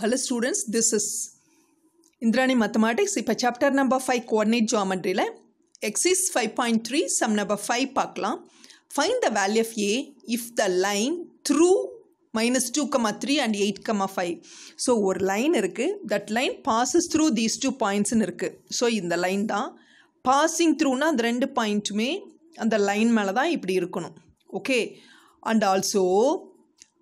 Hello students, this is Indrani Mathematics. இப்போ chapter number 5 coordinate geometryல exercise 5.3 sum number 5 பார்க்கலாம் find the value of a if the line through minus 2 comma 3 and 8 comma 5 so ஒரு line இருக்கு that line passes through these two points இருக்கு so இந்த line தான் passing throughனா அந்த ரெண்டு பாயிண்ட்டுமே அந்த line மேலே தான் இப்படி இருக்கணும் okay and also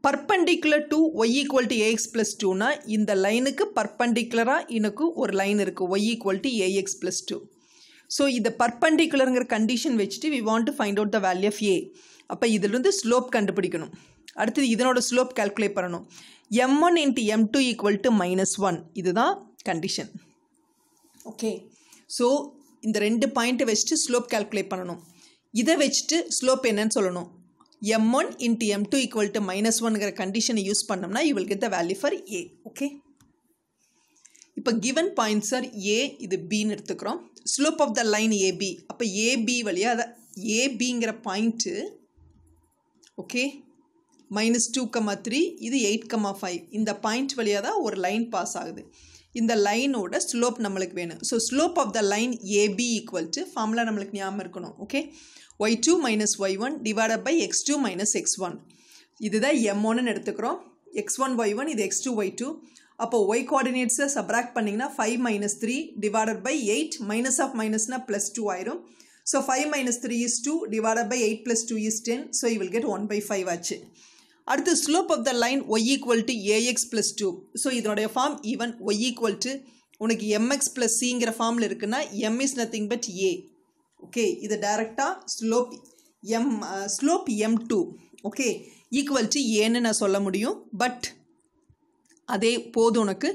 perpendicular to y equal to ax plus டூனா இந்த லைனுக்கு பர்பண்டிகுலராக எனக்கு ஒரு லைன் இருக்குது y equal to ax plus two so இந்த பர்பண்டிகுலருங்கிற கண்டிஷன் வச்சுட்டு we want to find out the value of a அப்போ இதிலிருந்து ஸ்லோப் கண்டுபிடிக்கணும் அடுத்தது இதனோட ஸ்லோப் கால்குலேட் பண்ணணும் m one into m two equal to minus one இதுதான் கண்டிஷன் ஓகே ஸோ இந்த ரெண்டு பாயிண்ட்டை வச்சுட்டு ஸ்லோப் கால்குலேட் பண்ணணும் இதை வச்சுட்டு ஸ்லோப் என்னன்னு சொல்லணும் m one m1 m two equal to minus 1ங்கிற கண்டிஷனை யூஸ் பண்ணோம்னா you will get the value for a okay இப்போ கிவன் பாயிண்ட் சார் ஏ இது பின்னு எடுத்துக்கிறோம் slope of the line AB அப்போ ஏபி வழியாக அதை ஏபிங்கிற point okay minus two comma three இது எயிட் கம்மா ஃபைவ் இந்த பாயிண்ட் வழியாக தான் ஒரு லைன் பாஸ் ஆகுது இந்த லைனோட ஸ்லோப் நம்மளுக்கு வேணும் so slope of the line AB equal to formula நம்மளுக்கு ஞாபகம் இருக்கணும் okay y two minus y one divided by x two minus x one இதுதான் எம் ஒன்னு எடுத்துக்கிறோம் எக்ஸ் ஒன் ஒய் ஒன் இது எக்ஸ் டூ ஒய் டூ அப்போ y கோஆர்டினேட்ஸை subtract பண்ணிங்கன்னா five minus three divided by eight minus of மைனஸ்னால் plus two ஆயிரும் so five minus three is two divided by eight plus two is ten so you will get one by five ஆச்சு அடுத்து slope of the line y equal to ax plus two so இதனுடைய form even y equal to உனக்கு mx plus சிங்கிற ஃபார்மில் இருக்குன்னா m is nothing but a okay இது டைரெக்டாக slope m slope m two okay equal to ஏன்னு நான் சொல்ல முடியும் பட் அதே போதும் உனக்கு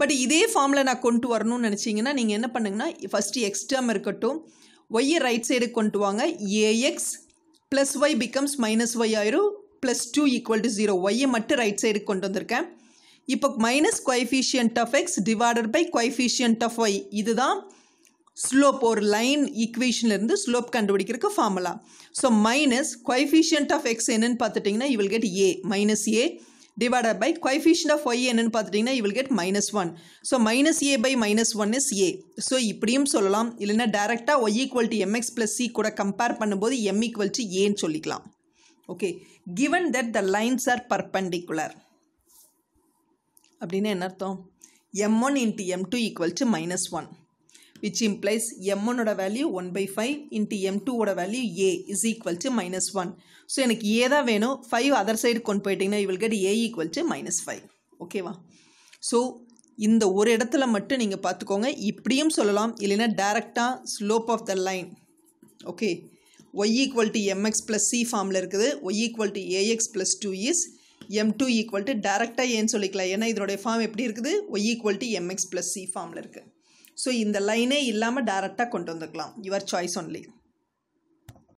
பட் இதே ஃபார்மில் நான் கொண்டு வரணும்னு நினச்சிங்கன்னா நீங்கள் என்ன பண்ணுங்கன்னா ஃபஸ்ட்டு எக்ஸ் டேர்ம் இருக்கட்டும் ஒய்யை ரைட் சைடு கொண்டு வாங்க ax plus y becomes minus y ஆயிரும் plus two equal to zero ஒய்யை மட்டும் ரைட் சைடு கொண்டு வந்திருக்கேன் இப்போ minus coefficient of x divided by coefficient of y இதுதான் ஸ்லோப் ஒரு லைன் ஈக்குவேஷன்லேருந்து ஸ்லோப் கண்டுபிடிக்கிறதுக்கு formula so minus coefficient of x என்னன்னு பார்த்துட்டிங்கன்னா you will get a minus a divided by coefficient of y என்னன்னு பார்த்துட்டிங்கன்னா you will get minus one so minus a by minus one is a so இப்படியும் சொல்லலாம் இல்லைன்னா டேரெக்டாக y equal to mx plus c கூட compare பண்ணும்போது m equal to ஏன்னு சொல்லிக்கலாம் okay given that the lines are perpendicular அப்படின்னு என்ன அர்த்தம் m one into m two equal to minus one which implies m ஒன்னோட value one by five into m டூவோட value a is equal to minus one so எனக்கு a தான் வேணும் five other side கொண்டு போயிட்டீங்கன்னா you A equal to minus five ஓகேவா so இந்த ஒரு இடத்துல மட்டும் நீங்கள் பார்த்துக்கோங்க இப்படியும் சொல்லலாம் இல்லைன்னா டேரெக்டாக slope of the line okay y equal to mx plus c formula இருக்குது y equal to ax plus two is m two to direct டேரெக்டாக ஏன்னு சொல்லிக்கலாம் என்ன இதனுடைய ஃபார்ம் எப்படி இருக்குது y equal to mx plus c formula இருக்குது so இந்த லைனே இல்லாமல் டேரெக்டாக கொண்டு வந்துக்கலாம் choice சாய்ஸ் ஒன்லி